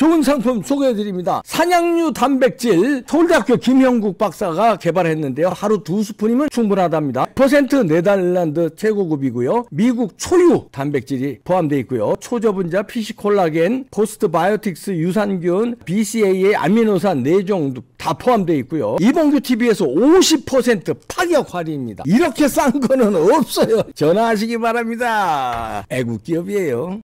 좋은 상품 소개해드립니다. 산양유 단백질 서울대학교 김형국 박사가 개발했는데요. 하루 두 스푼이면 충분하답니다. 퍼센트 네덜란드 최고급이고요. 미국 초유 단백질이 포함되어 있고요. 초저분자 피시콜라겐, 포스트바이오틱스 유산균, BCAA 아미노산 4종 다 포함되어 있고요. 이봉규 TV에서 50% 파격 할인입니다. 이렇게 싼 거는 없어요. 전화하시기 바랍니다. 애국기업이에요.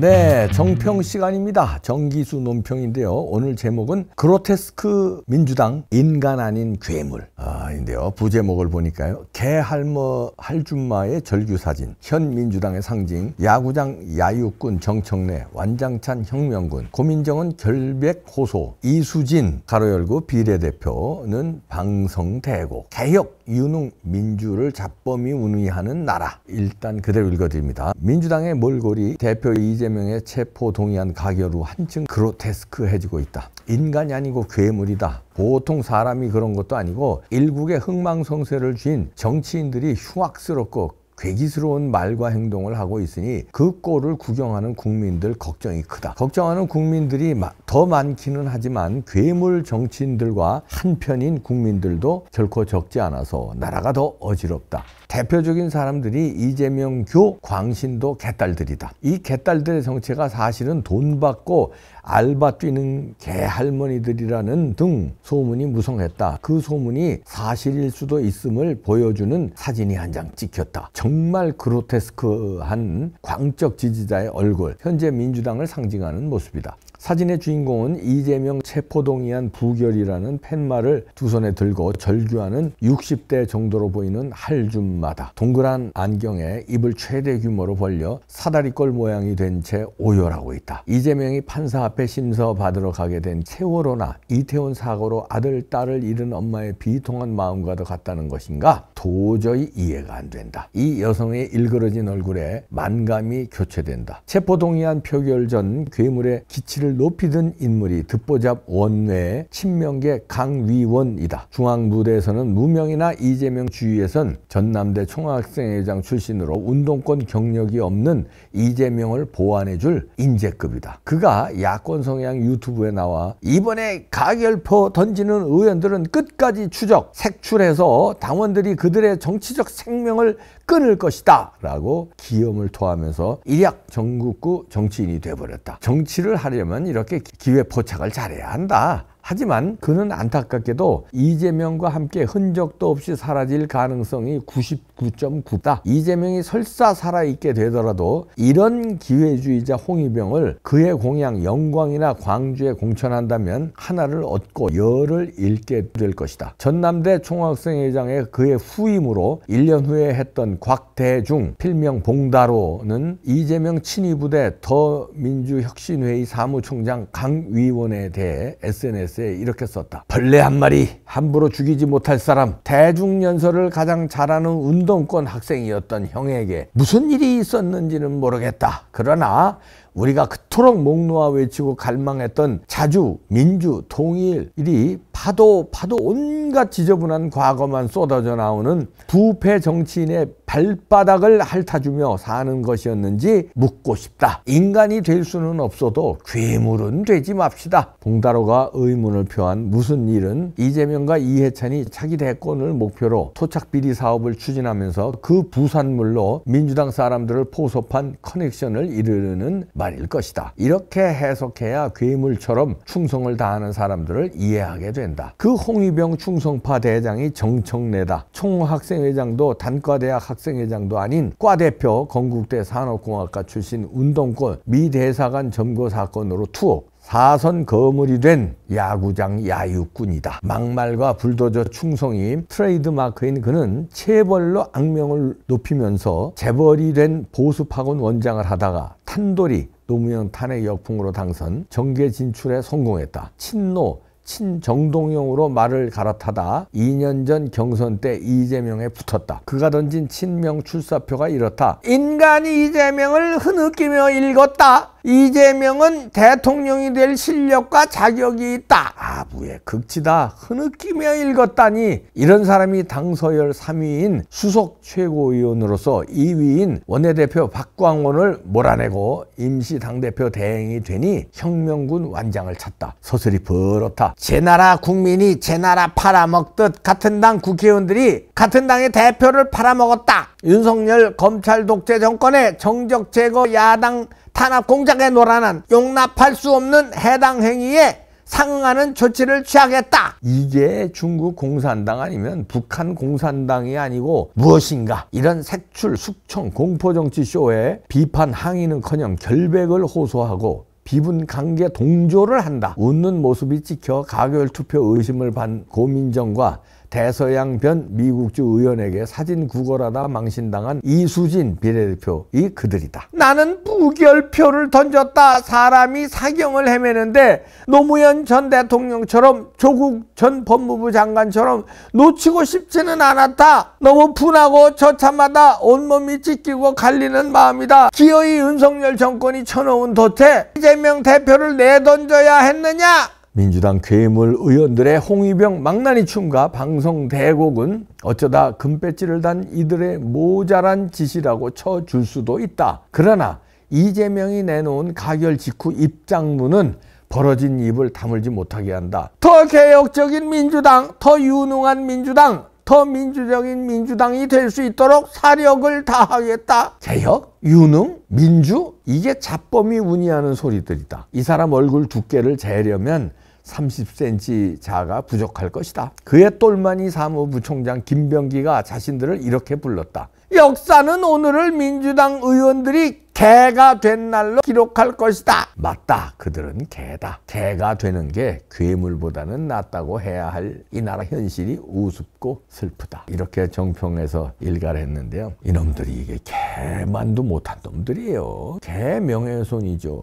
네, 정평 시간입니다. 정기수 논평인데요. 오늘 제목은 그로테스크 민주당 인간 아닌 괴물. 아인데요. 부제목을 보니까요. 개할머 할줌마의 절규 사진, 현 민주당의 상징, 야구장 야유군 정청래, 완장찬 혁명군, 고민정은 결백 호소, 이수진 가로 열고 비례대표는 방성대고, 개혁 유능 민주를 잡범이 운의하는 나라. 일단 그대로 읽어드립니다. 민주당의 몰골이 대표 이재 이재명의 체포 동의안 가결 후 한층 그로테스크해지고 있다. 인간이 아니고 괴물이다. 보통 사람이 그런 것도 아니고 일국의 흥망성쇠를 쥔 정치인들이 흉악스럽고 괴기스러운 말과 행동을 하고 있으니 그 꼴을 구경하는 국민들 걱정이 크다. 걱정하는 국민들이 더 많기는 하지만 괴물 정치인들과 한편인 국민들도 결코 적지 않아서 나라가 더 어지럽다. 대표적인 사람들이 이재명 교 광신도 개딸들이다. 이 개딸들의 정체가 사실은 돈 받고 알바 뛰는 개할머니들이라는 등 소문이 무성했다. 그 소문이 사실일 수도 있음을 보여주는 사진이 한 장 찍혔다. 정 정말 그로테스크한 광적 지지자의 얼굴, 현재 민주당을 상징하는 모습이다. 사진의 주인공은 이재명 체포동의안 부결이라는 팻말을 두 손에 들고 절규하는 60대 정도로 보이는 할줌마다 동그란 안경에 입을 최대 규모로 벌려 사다리꼴 모양이 된 채 오열하고 있다. 이재명이 판사 앞에 심서받으러 가게 된 세월호나 이태원 사고로 아들, 딸을 잃은 엄마의 비통한 마음과도 같다는 것인가? 도저히 이해가 안 된다. 이 여성의 일그러진 얼굴에 만감이 교체된다. 체포동의안 표결 전 괴물의 기치를 권을 높이 든 인물이 듣보잡 원외 친명계 강위원이다. 중앙부대에서는 무명이나 이재명 주위에선 전남대 총학생회장 출신으로 운동권 경력이 없는 이재명을 보완해줄 인재급이다. 그가 야권 성향 유튜브에 나와 이번에 가결표 던지는 의원들은 끝까지 추적, 색출해서 당원들이 그들의 정치적 생명을 끊을 것이다 라고 기염을 토하면서 일약 전국구 정치인이 돼버렸다. 정치를 하려면 이렇게 기회 포착을 잘해야 한다. 하지만 그는 안타깝게도 이재명과 함께 흔적도 없이 사라질 가능성이 99.9다. 이재명이 설사 살아있게 되더라도 이런 기회주의자 홍위병을 그의 공양 영광이나 광주에 공천한다면 하나를 얻고 열을 잃게 될 것이다. 전남대 총학생회장의 그의 후임으로 1년 후에 했던 곽대중 필명 봉다로는 이재명 친위부대 더민주혁신회의 사무총장 강위원에 대해 SNS 연설에 이렇게 썼다. 벌레 한 마리 함부로 죽이지 못할 사람 대중연설을 가장 잘하는 운동권 학생이었던 형에게 무슨 일이 있었는지는 모르겠다. 그러나 우리가 그토록 목 놓아 외치고 갈망했던 자주, 민주, 통일이 파도 파도 온갖 지저분한 과거만 쏟아져 나오는 부패 정치인의 발바닥을 핥아주며 사는 것이었는지 묻고 싶다. 인간이 될 수는 없어도 괴물은 되지 맙시다. 봉다로가 의문을 표한 무슨 일은 이재명과 이해찬이 차기 대권을 목표로 토착비리 사업을 추진하면서 그 부산물로 민주당 사람들을 포섭한 커넥션을 이르는 말일 것이다. 이렇게 해석해야 괴물처럼 충성을 다하는 사람들을 이해하게 된다. 그 홍위병 충성파 대장이 정청래다. 총학생회장도 단과대학 학생 학생회장도 아닌 과대표 건국대 산업공학과 출신 운동권 미 대사관 점거 사건으로 투옥 사선 거물이 된 야구장 야육꾼이다. 막말과 불도저 충성이 트레이드마크인 그는 체벌로 악명을 높이면서 재벌이 된 보수파군 원장을 하다가 탄돌이 노무현 탄핵 역풍으로 당선 정계 진출에 성공했다. 친노 친정동용으로 말을 갈아타다 2년 전 경선 때 이재명에 붙었다. 그가 던진 친명 출사표가 이렇다. 인간이 이재명을 흐느끼며 읽었다. 이재명은 대통령이 될 실력과 자격이 있다. 아부의 극치다. 흐느끼며 읽었다니 이런 사람이 당서열 3위인 수석 최고위원으로서 2위인 원내대표 박광원을 몰아내고 임시 당대표 대행이 되니 혁명군 완장을 찾다. 서슬이 버렇다. 제 나라 국민이 제 나라 팔아먹듯 같은 당 국회의원들이 같은 당의 대표를 팔아먹었다. 윤석열 검찰 독재 정권의 정적 제거 야당 탄압 공작에 논하는 용납할 수 없는 해당 행위에 상응하는 조치를 취하겠다. 이게 중국 공산당 아니면 북한 공산당이 아니고 무엇인가 이런 색출, 숙청, 공포정치 쇼에 비판 항의는커녕 결백을 호소하고 비분 강개 동조를 한다. 웃는 모습이 찍혀 가결 투표 의심을 받은 고민정과 대서양변 미국주 의원에게 사진 구걸하다 망신당한 이수진 비례대표 이 그들이다. 나는 부결표를 던졌다. 사람이 사경을 헤매는데 노무현 전 대통령처럼 조국 전 법무부 장관처럼 놓치고 싶지는 않았다. 너무 분하고 처참하다. 온몸이 찢기고 갈리는 마음이다. 기어이 윤석열 정권이 쳐놓은 도태 이재명 대표를 내던져야 했느냐? 민주당 괴물 의원들의 홍위병 망나니 춤과 방송 대곡은 어쩌다 금배지를 단 이들의 모자란 짓이라고 쳐줄 수도 있다. 그러나 이재명이 내놓은 가결 직후 입장문은 벌어진 입을 다물지 못하게 한다. 더 개혁적인 민주당, 더 유능한 민주당, 더 민주적인 민주당이 될 수 있도록 사력을 다하겠다. 개혁, 유능, 민주 이게 잡범이 운이하는 소리들이다. 이 사람 얼굴 두께를 재려면 30cm 자가 부족할 것이다. 그의 똘마니 사무부총장 김병기가 자신들을 이렇게 불렀다. 역사는 오늘을 민주당 의원들이 개가 된 날로 기록할 것이다. 맞다. 그들은 개다. 개가 되는 게 괴물보다는 낫다고 해야 할 이 나라 현실이 우습고 슬프다. 이렇게 정평에서 일가 했는데요. 이놈들이 이게 개만도 못한 놈들이에요. 개 명예훼손이죠.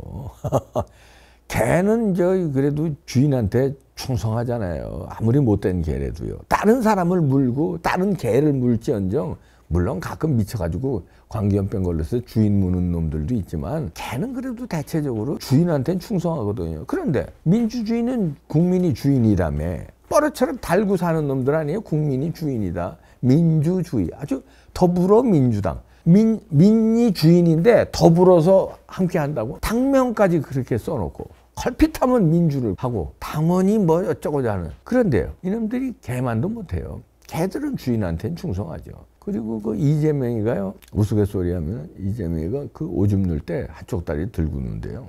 개는 저 그래도 주인한테 충성하잖아요. 아무리 못된 개라도요. 다른 사람을 물고 다른 개를 물지언정 물론 가끔 미쳐가지고 광견병 걸려서 주인 무는 놈들도 있지만 개는 그래도 대체적으로 주인한테는 충성하거든요. 그런데 민주주의는 국민이 주인이라며 버릇처럼 달고 사는 놈들 아니에요. 국민이 주인이다. 민주주의 아주 더불어민주당 민, 민이 주인인데 더불어서 함께 한다고 당명까지 그렇게 써놓고 걸핏하면 민주를 하고 당원이 뭐 어쩌고 하는 그런데요. 이놈들이 개만도 못해요. 개들은 주인한테는 충성하죠. 그리고 그 이재명이가요. 우스갯소리 하면 이재명이가 그 오줌 넣때 한쪽 다리 들고 는데요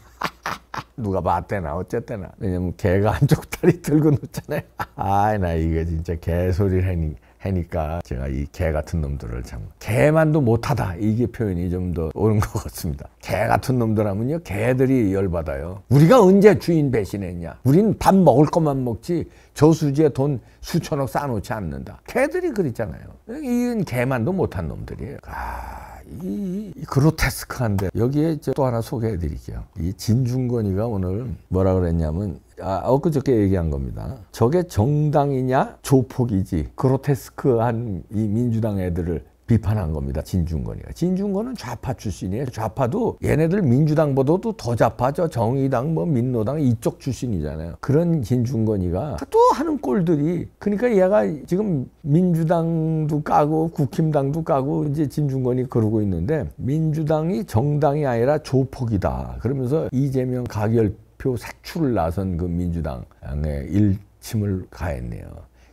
누가 봤대나 어쨌대나 왜냐면 개가 한쪽 다리 들고 놓잖아요 아나 이거 진짜 개소리를 하니 해니까 제가 이 개 같은 놈들을 참 개만도 못하다 이게 표현이 좀 더 옳은 것 같습니다 개 같은 놈들 하면요 개들이 열받아요 우리가 언제 주인 배신했냐 우린 밥 먹을 것만 먹지 저수지에 돈 수천억 쌓아놓지 않는다 개들이 그랬잖아요 이건 개만도 못한 놈들이에요 아... 이, 이 그로테스크한데 여기에 또 하나 소개해 드릴게요 이진중권이가 오늘 뭐라 그랬냐면 아, 엊그저께 얘기한 겁니다. 저게 정당이냐 조폭이지 그로테스크한 이 민주당 애들을 비판한 겁니다. 진중권이가. 진중권은 좌파 출신이에요. 좌파도 얘네들 민주당보다도 더 좌파죠. 정의당, 뭐 민노당 이쪽 출신이잖아요. 그런 진중권이가 또 하는 꼴들이 그러니까 얘가 지금 민주당도 까고 국힘당도 까고 이제 진중권이 그러고 있는데 민주당이 정당이 아니라 조폭이다. 그러면서 이재명 가결 표 색출을 나선 그 민주당의 일침을 가했네요.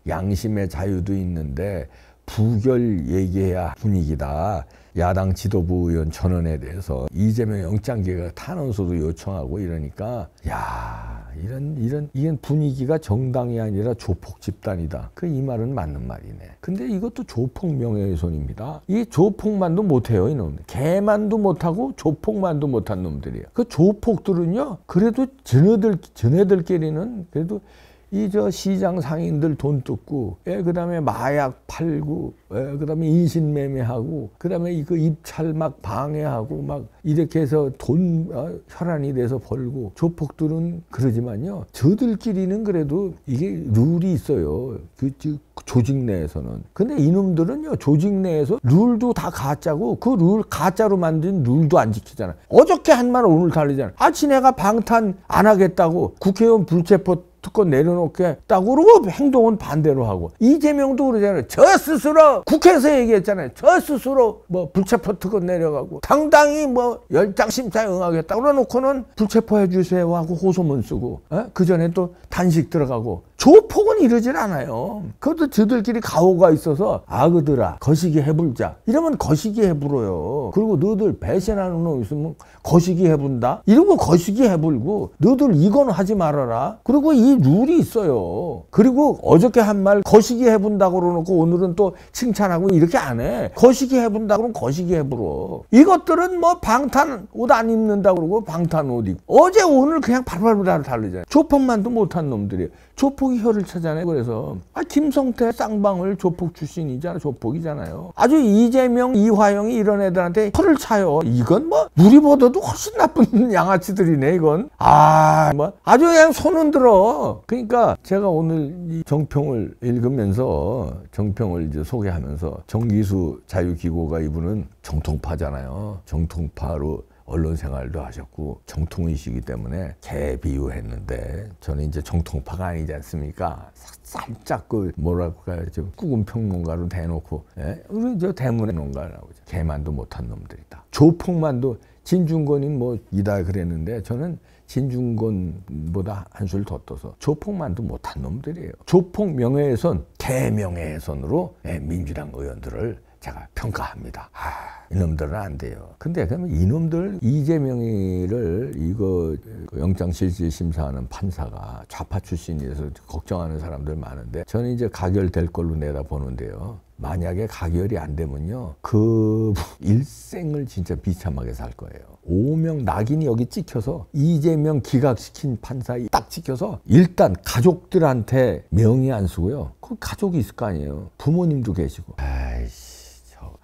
양심의 자유도 있는데 부결 얘기해야 분위기다. 야당 지도부 의원 전원에 대해서 이재명 영장기가 탄원서도 요청하고 이러니까 야 이런 이런 이건 분위기가 정당이 아니라 조폭 집단이다. 그 이 말은 맞는 말이네. 근데 이것도 조폭 명예훼손입니다. 이 조폭만도 못해요 이놈 개만도 못하고 조폭만도 못한 놈들이에그 조폭들은요 그래도 쟤네들 쟤네들끼리는 그래도 이저 시장 상인들 돈 뜯고, 예, 그 다음에 마약 팔고, 예, 그 다음에 인신매매하고, 그 다음에 이거 입찰 막 방해하고, 막 이렇게 해서 돈 어, 혈안이 돼서 벌고, 조폭들은 그러지만요. 저들끼리는 그래도 이게 룰이 있어요. 그, 즉, 조직 내에서는. 근데 이놈들은요, 조직 내에서 룰도 다 가짜고, 그 룰, 가짜로 만든 룰도 안 지키잖아. 어저께 한 말을 오늘 달리잖아. 아, 지네가 방탄 안 하겠다고 국회의원 불체포 특권 내려놓게 딱 그러고 행동은 반대로 하고 이재명도 그러잖아요 저 스스로 국회에서 얘기했잖아요 저 스스로 뭐 불체포 특권 내려가고 당당히 뭐 열장 심사에 응하겠다 그러놓고는 불체포해 주세요 하고 호소문 쓰고 어? 그 전에 또 단식 들어가고 조폭은 이러질 않아요. 그것도 저들끼리 가오가 있어서 아 그들아 거시기 해불자 이러면 거시기 해불어요. 그리고 너들 배신하는 놈 있으면 거시기 해본다이러면 거시기 해불고 너들 이건 하지 말아라. 그리고 이 룰이 있어요. 그리고 어저께 한 말 거시기 해본다고 그러놓고 오늘은 또 칭찬하고 이렇게 안 해. 거시기 해본다 그러면 거시기 해불어. 이것들은 뭐 방탄 옷 안 입는다 그러고 방탄 옷 입고 어제 오늘 그냥 발발발 다르잖아요. 조폭만도 못한 놈들이 조폭 조폭이 혀를 찾아내 그래서 아 김성태 쌍방울 조폭 출신이잖아 조폭이잖아요 아주 이재명 이화영이 이런 애들한테 혀를 차요 이건 뭐 누리보다도 훨씬 나쁜 양아치들이네 이건 아 뭐 아주 그냥 손 흔들어 그러니까 제가 오늘 이 정평을 읽으면서 정평을 이제 소개하면서 정기수 자유기고가 이분은 정통파잖아요 정통파로 언론 생활도 하셨고 정통이시기 때문에 개비유했는데 저는 이제 정통파가 아니지 않습니까? 살짝 그 뭐랄까요 지금 꾸군 평론가로 대놓고 예? 우리 저 대문에 농가라고 개만도 못한 놈들이다. 조폭만도 진중권이 뭐 이다 그랬는데 저는 진중권보다 한술 더 떠서 조폭만도 못한 놈들이에요. 조폭 명예훼손, 개명예훼손으로 예, 민주당 의원들을 제가 평가합니다. 아, 이놈들은 안 돼요. 근데 그러면 이놈들 이재명이를 이거 영장실질심사하는 판사가 좌파 출신이어서 걱정하는 사람들 많은데 저는 이제 가결될 걸로 내다보는데요. 만약에 가결이 안 되면요. 그 일생을 진짜 비참하게 살 거예요. 오명 낙인이 여기 찍혀서 이재명 기각시킨 판사딱 찍혀서 일단 가족들한테 명의 안 쓰고요. 그 가족이 있을 거 아니에요. 부모님도 계시고. 아이씨.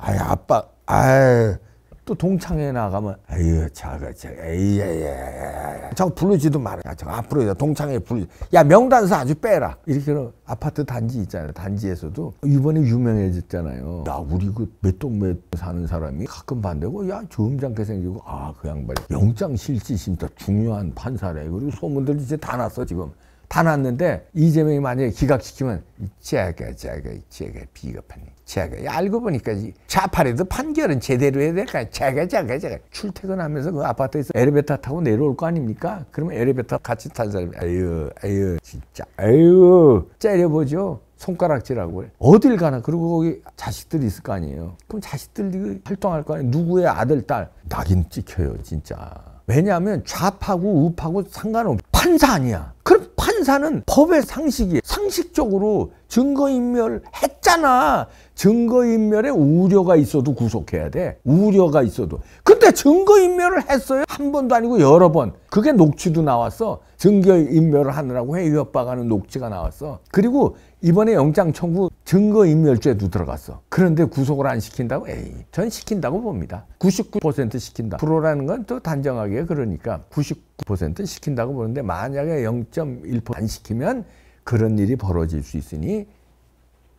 아이 아빠 아이 또 동창회 나가면 아유 저거 저거 에이 에이 예, 예, 예, 저거 부르지도 말아 야 저거 앞으로 동창회 부르지 야 명단서 아주 빼라 이렇게 하 아파트 단지 있잖아요 단지에서도 이번에 유명해졌잖아요 야 우리 그 몇 동몇 몇 사는 사람이 가끔 반대고 야 조음장께 생기고 아 그 양반이 영장실질 진짜 중요한 판사래 그리고 소문들 이제 다 났어 지금 다 났는데 이재명이 만약에 기각시키면 제가 제가 제가 비겁하니 제가 알고 보니까 좌파래도 판결은 제대로 해야 될까 제가 제가 제가 출퇴근하면서 그 아파트에서 엘리베이터 타고 내려올 거 아닙니까? 그러면 엘리베이터 같이 탄 사람이 아유 아유 진짜 아유 째려보죠. 손가락질하고 어딜 가나 그리고 거기 자식들이 있을 거 아니에요 그럼 자식들이 활동할 거 아니에요 누구의 아들 딸 낙인 찍혀요 진짜 왜냐하면 좌파고 우파고 상관없 판사 아니야 그럼 판 판사는 법의 상식이 상식적으로 증거인멸 했잖아. 증거인멸에 우려가 있어도 구속해야 돼. 우려가 있어도. 근데 증거인멸을 했어요. 한 번도 아니고 여러 번. 그게 녹취도 나왔어. 증거인멸을 하느라고 회의 협박하는 녹취가 나왔어. 그리고 이번에 영장 청구 증거인멸죄도 들어갔어. 그런데 구속을 안 시킨다고? 에이, 전 시킨다고 봅니다. 99% 시킨다. 프로라는 건 또 단정하게 그러니까 99% 시킨다고 보는데 만약에 0.1%안 시키면 그런 일이 벌어질 수 있으니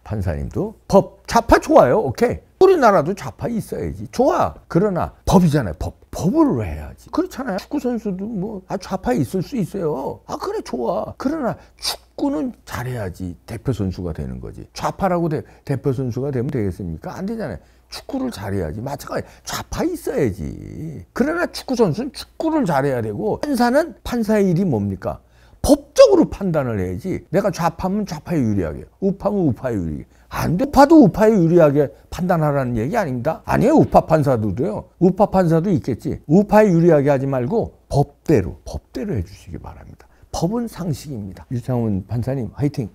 판사님도 법 좌파 좋아요 오케이 우리나라도 좌파 있어야지 좋아 그러나 법이잖아요 법 법으로 해야지 그렇잖아요 축구 선수도 뭐아 좌파 있을 수 있어요 아 그래 좋아 그러나 축구는 잘해야지 대표 선수가 되는 거지 좌파라고 대, 대표 선수가 되면 되겠습니까 안 되잖아요 축구를 잘해야지 마찬가지 좌파 있어야지 그러나 축구 선수는 축구를 잘해야 되고 판사는 판사의 일이 뭡니까 법적으로 판단을 해야지 내가 좌파면 좌파에 유리하게 우파면 우파에 유리하게 안 돼. 우파도 우파에 유리하게 판단하라는 얘기 아닙니다. 아니에요. 우파 판사도요. 우파 판사도 있겠지. 우파에 유리하게 하지 말고 법대로 법대로 해주시기 바랍니다. 법은 상식입니다. 유창훈 판사님 화이팅!